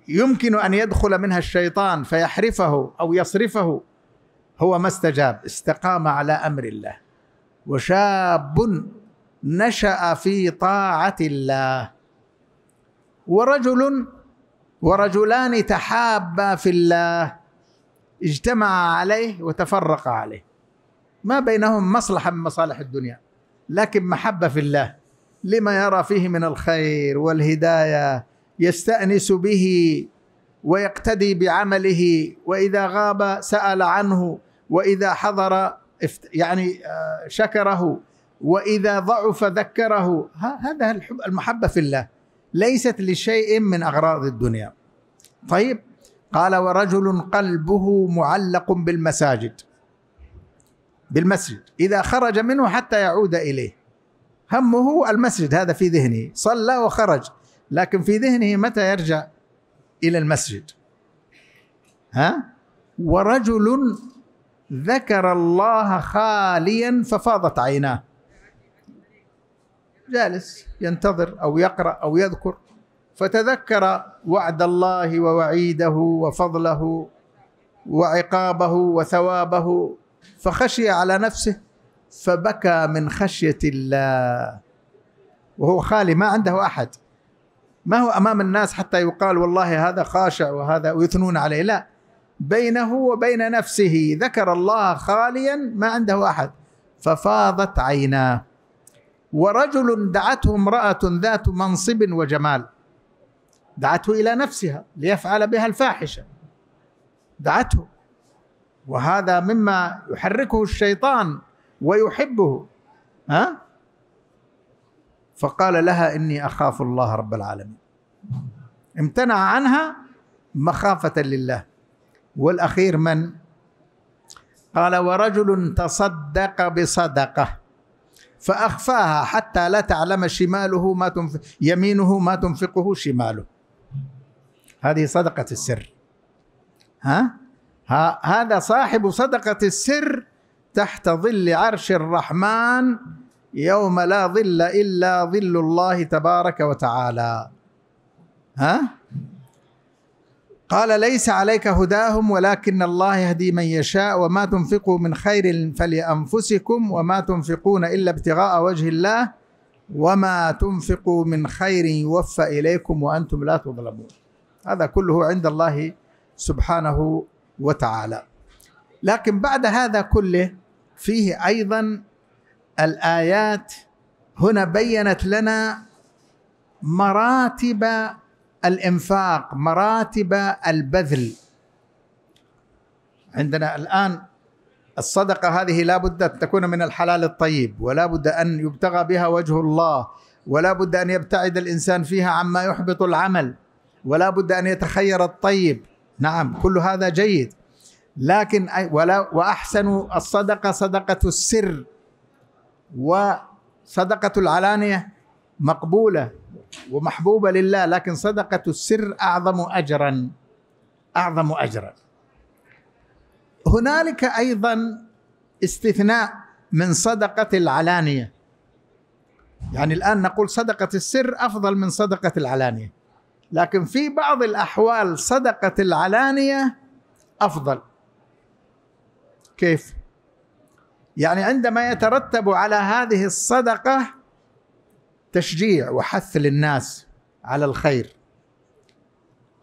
يمكن ان يدخل منها الشيطان فيحرفه او يصرفه هو ما استجاب استقام على امر الله وشاب نشا في طاعه الله ورجل ورجلان تحابا في الله اجتمع عليه وتفرق عليه ما بينهم مصلحة من مصالح الدنيا لكن محبة في الله لما يرى فيه من الخير والهداية يستأنس به ويقتدي بعمله وإذا غاب سأل عنه وإذا حضر يعني آه، شكره وإذا ضعف ذكره هذا المحبة في الله ليست لشيء من أغراض الدنيا طيب قال ورجل قلبه معلق بالمساجد بالمسجد إذا خرج منه حتى يعود إليه همه المسجد هذا في ذهنه صلى وخرج لكن في ذهنه متى يرجع إلى المسجد ها ورجل ذكر الله خاليا ففاضت عيناه جالس ينتظر أو يقرأ أو يذكر فتذكر وعد الله ووعيده وفضله وعقابه وثوابه فخشي على نفسه فبكى من خشيه الله وهو خالي ما عنده احد ما هو امام الناس حتى يقال والله هذا خاشع وهذا ويثنون عليه لا بينه وبين نفسه ذكر الله خاليا ما عنده احد ففاضت عيناه ورجل دعته امراه ذات منصب وجمال دعته الى نفسها ليفعل بها الفاحشه دعته وهذا مما يحركه الشيطان ويحبه ها فقال لها اني اخاف الله رب العالمين امتنع عنها مخافه لله والاخير من قال ورجل تصدق بصدقه فاخفاها حتى لا تعلم شماله ما تنفق يمينه ما تنفقه شماله هذه صدقة السر ها؟, ها هذا صاحب صدقة السر تحت ظل عرش الرحمن يوم لا ظل إلا ظل الله تبارك وتعالى ها قال ليس عليك هداهم ولكن الله يهدي من يشاء وما تنفقوا من خير فلأنفسكم وما تنفقون إلا ابتغاء وجه الله وما تنفقوا من خير يوفى إليكم وأنتم لا تظلمون هذا كله عند الله سبحانه وتعالى لكن بعد هذا كله فيه ايضا الايات هنا بينت لنا مراتب الانفاق مراتب البذل عندنا الان الصدقه هذه لا بد ان تكون من الحلال الطيب ولا بد ان يبتغى بها وجه الله ولا بد ان يبتعد الانسان فيها عما يحبط العمل ولا بد أن يتخير الطيب نعم كل هذا جيد لكن ولا وأحسن الصدقة صدقة السر وصدقة العلانية مقبولة ومحبوبة لله لكن صدقة السر أعظم أجرا أعظم أجرا هنالك أيضا استثناء من صدقة العلانية يعني الآن نقول صدقة السر أفضل من صدقة العلانية لكن في بعض الأحوال صدقة العلانية أفضل كيف؟ يعني عندما يترتب على هذه الصدقة تشجيع وحث للناس على الخير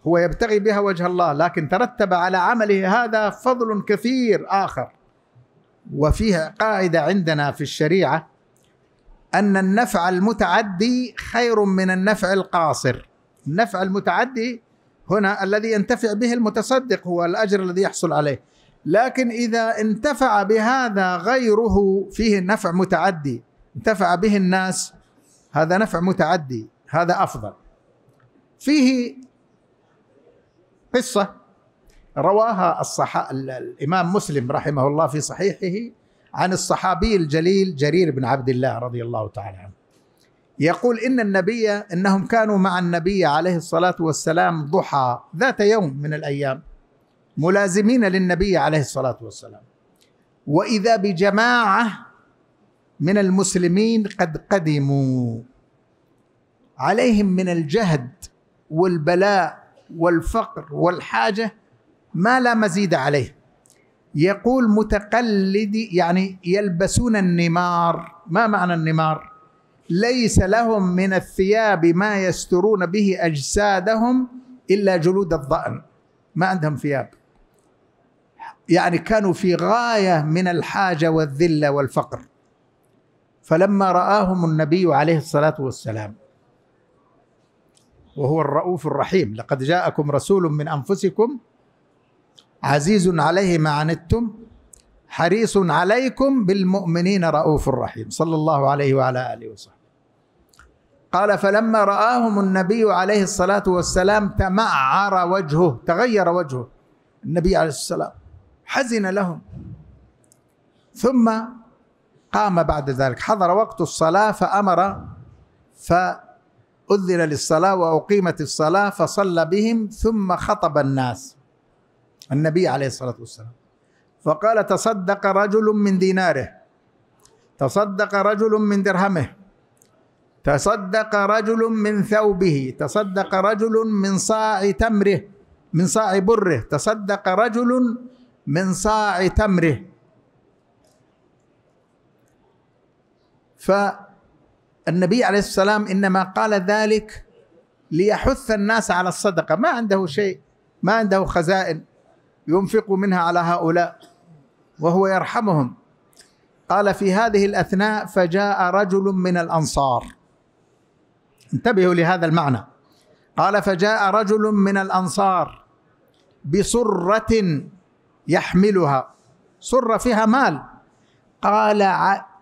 هو يبتغي بها وجه الله لكن ترتب على عمله هذا فضل كثير آخر وفيها قاعدة عندنا في الشريعة أن النفع المتعدي خير من النفع القاصر النفع المتعدي هنا الذي ينتفع به المتصدق هو الأجر الذي يحصل عليه لكن إذا انتفع بهذا غيره فيه نفع متعدي انتفع به الناس هذا نفع متعدي هذا أفضل فيه قصة رواها الصح... الإمام مسلم رحمه الله في صحيحه عن الصحابي الجليل جرير بن عبد الله رضي الله تعالى عنه يقول إن النبي إنهم كانوا مع النبي عليه الصلاة والسلام ضحى ذات يوم من الأيام ملازمين للنبي عليه الصلاة والسلام وإذا بجماعة من المسلمين قد قدموا عليهم من الجهد والبلاء والفقر والحاجة ما لا مزيد عليه يقول متقلد يعني يلبسون النمار ما معنى النمار ليس لهم من الثياب ما يسترون به اجسادهم الا جلود الظأن ما عندهم ثياب يعني كانوا في غايه من الحاجه والذله والفقر فلما راهم النبي عليه الصلاه والسلام وهو الرؤوف الرحيم لقد جاءكم رسول من انفسكم عزيز عليه ما عنتم حريص عليكم بالمؤمنين رؤوف رحيم صلى الله عليه وعلى اله وصحبه قال فلما رآهم النبي عليه الصلاة والسلام تمعر وجهه تغير وجهه النبي عليه السلام حزن لهم ثم قام بعد ذلك حضر وقت الصلاة فأمر فأذن للصلاة وأقيمت الصلاة فصلى بهم ثم خطب الناس النبي عليه الصلاة والسلام فقال تصدق رجل من ديناره تصدق رجل من درهمه تصدق رجل من ثوبه تصدق رجل من صاع تمره من صاع بره تصدق رجل من صاع تمره فالنبي عليه الصلاه والسلام انما قال ذلك ليحث الناس على الصدقه ما عنده شيء ما عنده خزائن ينفق منها على هؤلاء وهو يرحمهم قال في هذه الاثناء فجاء رجل من الانصار انتبهوا لهذا المعنى قال فجاء رجل من الانصار بسره يحملها سره فيها مال قال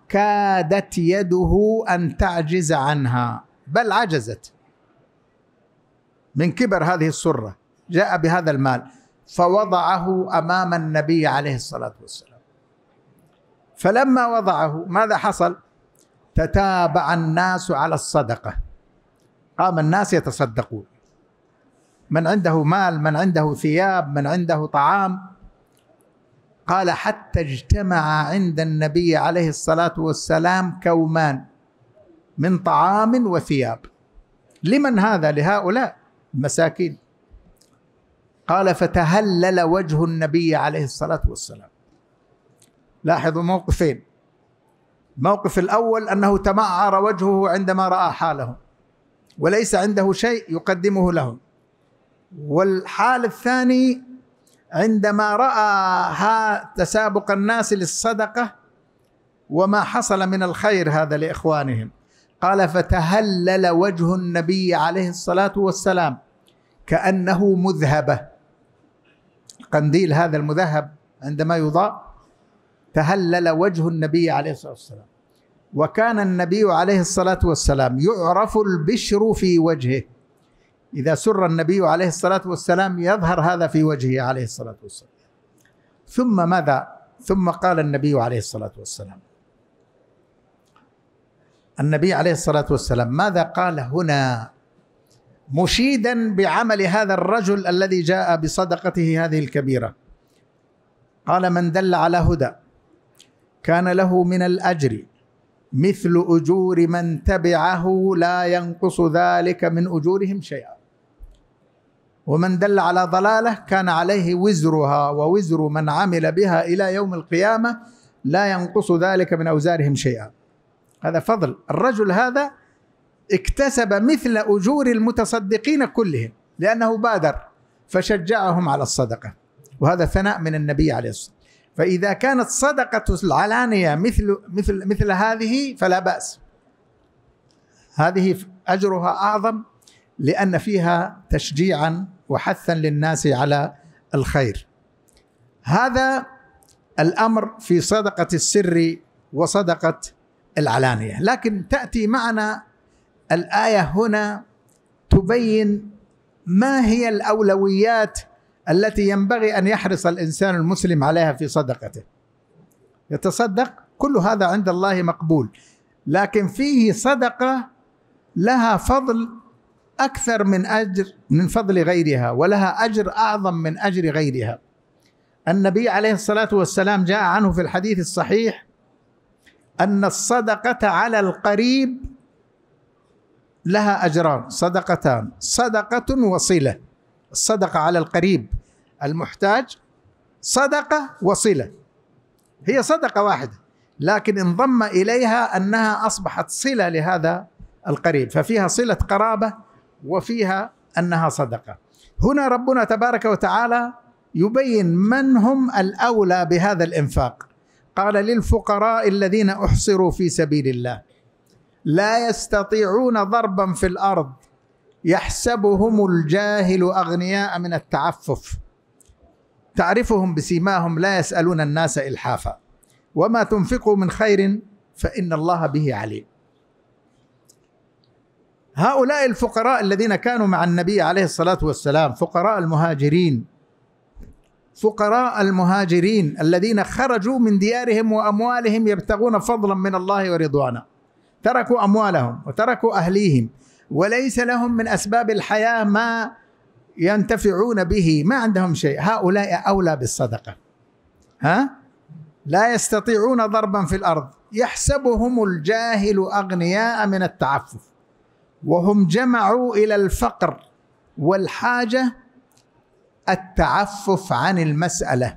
كادت يده ان تعجز عنها بل عجزت من كبر هذه السره جاء بهذا المال فوضعه امام النبي عليه الصلاه والسلام فلما وضعه ماذا حصل تتابع الناس على الصدقه قام الناس يتصدقون من عنده مال من عنده ثياب من عنده طعام قال حتى اجتمع عند النبي عليه الصلاه والسلام كومان من طعام وثياب لمن هذا لهؤلاء المساكين قال فتهلل وجه النبي عليه الصلاه والسلام لاحظوا موقفين الموقف الاول انه تمعر وجهه عندما راى حالهم وليس عنده شيء يقدمه لهم والحال الثاني عندما رأى تسابق الناس للصدقة وما حصل من الخير هذا لإخوانهم قال فتهلل وجه النبي عليه الصلاة والسلام كأنه مذهبة قنديل هذا المذهب عندما يضاء تهلل وجه النبي عليه الصلاة والسلام وكان النبي عليه الصلاة والسلام يعرف البشر في وجهه إذا سر النبي عليه الصلاة والسلام يظهر هذا في وجهه عليه الصلاة والسلام ثم ماذا ثم قال النبي عليه الصلاة والسلام النبي عليه الصلاة والسلام ماذا قال هنا مشيدا بعمل هذا الرجل الذي جاء بصدقته هذه الكبيرة قال من دل على هدى كان له من الأجر مثل اجور من تبعه لا ينقص ذلك من اجورهم شيئا ومن دل على ضلاله كان عليه وزرها ووزر من عمل بها الى يوم القيامه لا ينقص ذلك من اوزارهم شيئا هذا فضل الرجل هذا اكتسب مثل اجور المتصدقين كلهم لانه بادر فشجعهم على الصدقه وهذا ثناء من النبي عليه الصلاه فإذا كانت صدقة العلانية مثل مثل مثل هذه فلا بأس هذه أجرها أعظم لأن فيها تشجيعا وحثا للناس على الخير هذا الأمر في صدقة السر وصدقة العلانية لكن تأتي معنا الآية هنا تبين ما هي الأولويات التي ينبغي ان يحرص الانسان المسلم عليها في صدقته يتصدق كل هذا عند الله مقبول لكن فيه صدقه لها فضل اكثر من اجر من فضل غيرها ولها اجر اعظم من اجر غيرها النبي عليه الصلاه والسلام جاء عنه في الحديث الصحيح ان الصدقه على القريب لها اجران صدقتان صدقه وصله الصدقة على القريب المحتاج صدقة وصلة هي صدقة واحدة لكن انضم إليها أنها أصبحت صلة لهذا القريب ففيها صلة قرابة وفيها أنها صدقة هنا ربنا تبارك وتعالى يبين من هم الأولى بهذا الإنفاق قال للفقراء الذين أحصروا في سبيل الله لا يستطيعون ضربا في الأرض يحسبهم الجاهل اغنياء من التعفف تعرفهم بسيماهم لا يسالون الناس الحافا وما تنفقوا من خير فان الله به عليم هؤلاء الفقراء الذين كانوا مع النبي عليه الصلاه والسلام فقراء المهاجرين فقراء المهاجرين الذين خرجوا من ديارهم واموالهم يبتغون فضلا من الله ورضوانه تركوا اموالهم وتركوا اهليهم وليس لهم من اسباب الحياه ما ينتفعون به ما عندهم شيء هؤلاء اولى بالصدقه ها لا يستطيعون ضربا في الارض يحسبهم الجاهل اغنياء من التعفف وهم جمعوا الى الفقر والحاجه التعفف عن المساله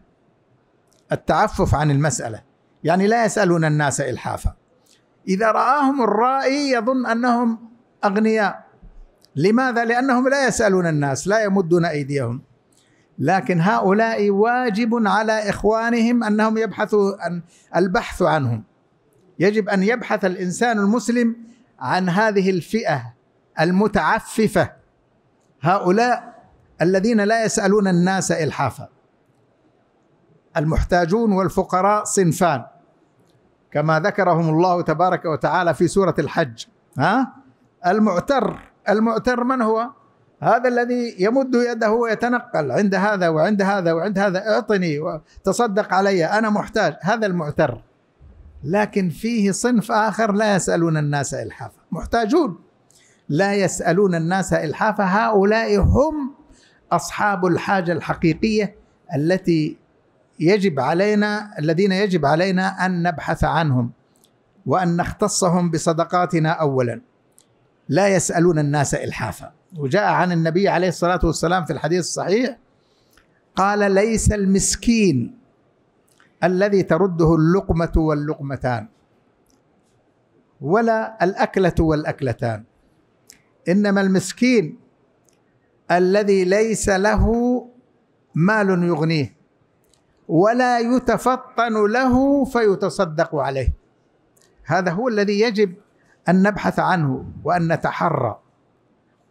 التعفف عن المساله يعني لا يسالون الناس الحافا اذا راهم الرائي يظن انهم أغنياء لماذا؟ لأنهم لا يسألون الناس لا يمدون أيديهم لكن هؤلاء واجب على إخوانهم أنهم يبحثوا عن البحث عنهم يجب أن يبحث الإنسان المسلم عن هذه الفئة المتعففة هؤلاء الذين لا يسألون الناس إلحافا المحتاجون والفقراء صنفان كما ذكرهم الله تبارك وتعالى في سورة الحج ها المعتر المعتر من هو هذا الذي يمد يده ويتنقل عند هذا وعند هذا وعند هذا اعطني تصدق علي انا محتاج هذا المعتر لكن فيه صنف اخر لا يسالون الناس الحافا محتاجون لا يسالون الناس الحافا هؤلاء هم اصحاب الحاجه الحقيقيه التي يجب علينا الذين يجب علينا ان نبحث عنهم وان نختصهم بصدقاتنا اولا لا يسألون الناس إلحافا وجاء عن النبي عليه الصلاة والسلام في الحديث الصحيح قال ليس المسكين الذي ترده اللقمة واللقمتان ولا الأكلة والأكلتان إنما المسكين الذي ليس له مال يغنيه ولا يتفطن له فيتصدق عليه هذا هو الذي يجب أن نبحث عنه وأن نتحرى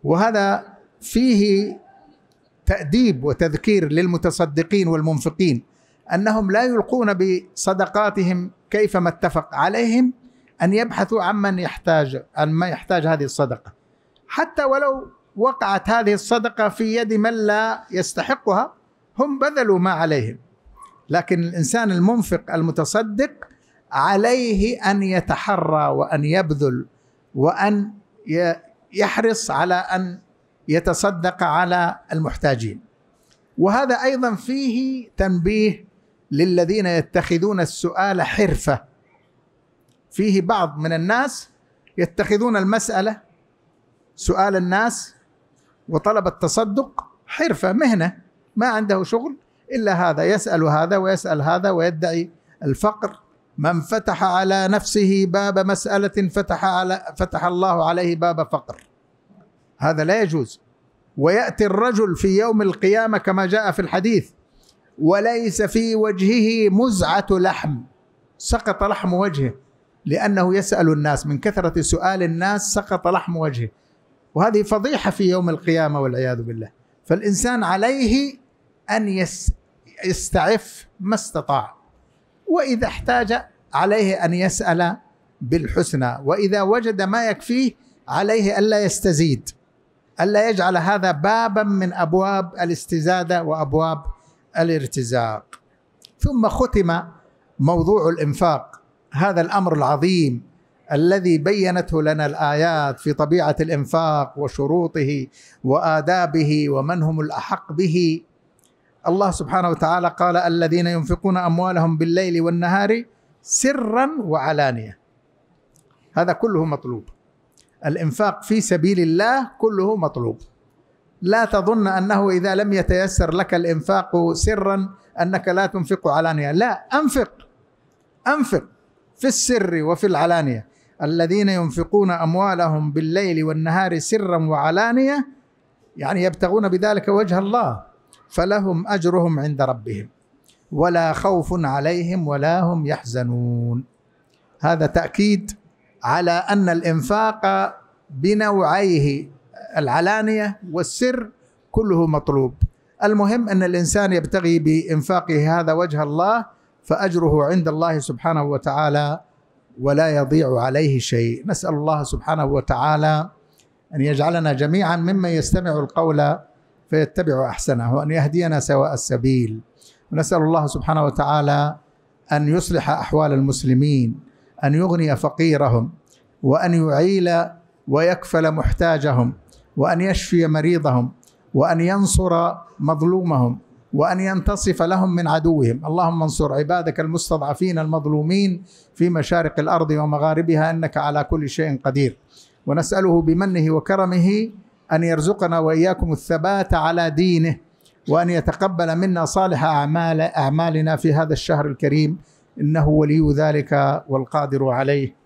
وهذا فيه تأديب وتذكير للمتصدقين والمنفقين أنهم لا يلقون بصدقاتهم كيفما اتفق عليهم أن يبحثوا عمن يحتاج عن ما يحتاج هذه الصدقة حتى ولو وقعت هذه الصدقة في يد من لا يستحقها هم بذلوا ما عليهم لكن الإنسان المنفق المتصدق عليه ان يتحرى وان يبذل وان يحرص على ان يتصدق على المحتاجين وهذا ايضا فيه تنبيه للذين يتخذون السؤال حرفه فيه بعض من الناس يتخذون المساله سؤال الناس وطلب التصدق حرفه مهنه ما عنده شغل الا هذا يسال هذا ويسال هذا ويدعي الفقر من فتح على نفسه باب مسألة فتح على فتح الله عليه باب فقر هذا لا يجوز ويأتي الرجل في يوم القيامة كما جاء في الحديث وليس في وجهه مزعة لحم سقط لحم وجهه لأنه يسأل الناس من كثرة سؤال الناس سقط لحم وجهه وهذه فضيحة في يوم القيامة والعياذ بالله فالإنسان عليه أن يستعف ما استطاع واذا احتاج عليه ان يسال بالحسنى واذا وجد ما يكفيه عليه الا يستزيد الا يجعل هذا بابا من ابواب الاستزاده وابواب الارتزاق ثم ختم موضوع الانفاق هذا الامر العظيم الذي بينته لنا الايات في طبيعه الانفاق وشروطه وادابه ومن هم الاحق به الله سبحانه وتعالى قال الذين ينفقون اموالهم بالليل والنهار سرا وعلانيه هذا كله مطلوب الانفاق في سبيل الله كله مطلوب لا تظن انه اذا لم يتيسر لك الانفاق سرا انك لا تنفق علانيه لا انفق انفق في السر وفي العلانيه الذين ينفقون اموالهم بالليل والنهار سرا وعلانيه يعني يبتغون بذلك وجه الله فلهم اجرهم عند ربهم ولا خوف عليهم ولا هم يحزنون هذا تاكيد على ان الانفاق بنوعيه العلانيه والسر كله مطلوب المهم ان الانسان يبتغي بانفاقه هذا وجه الله فاجره عند الله سبحانه وتعالى ولا يضيع عليه شيء نسال الله سبحانه وتعالى ان يجعلنا جميعا ممن يستمع القول فيتبع أحسنه وأن يهدينا سواء السبيل ونسأل الله سبحانه وتعالى أن يصلح أحوال المسلمين أن يغني فقيرهم وأن يعيل ويكفل محتاجهم وأن يشفي مريضهم وأن ينصر مظلومهم وأن ينتصف لهم من عدوهم اللهم انصر عبادك المستضعفين المظلومين في مشارق الأرض ومغاربها إنك على كل شيء قدير ونسأله بمنه وكرمه ان يرزقنا واياكم الثبات على دينه وان يتقبل منا صالح اعمال اعمالنا في هذا الشهر الكريم انه ولي ذلك والقادر عليه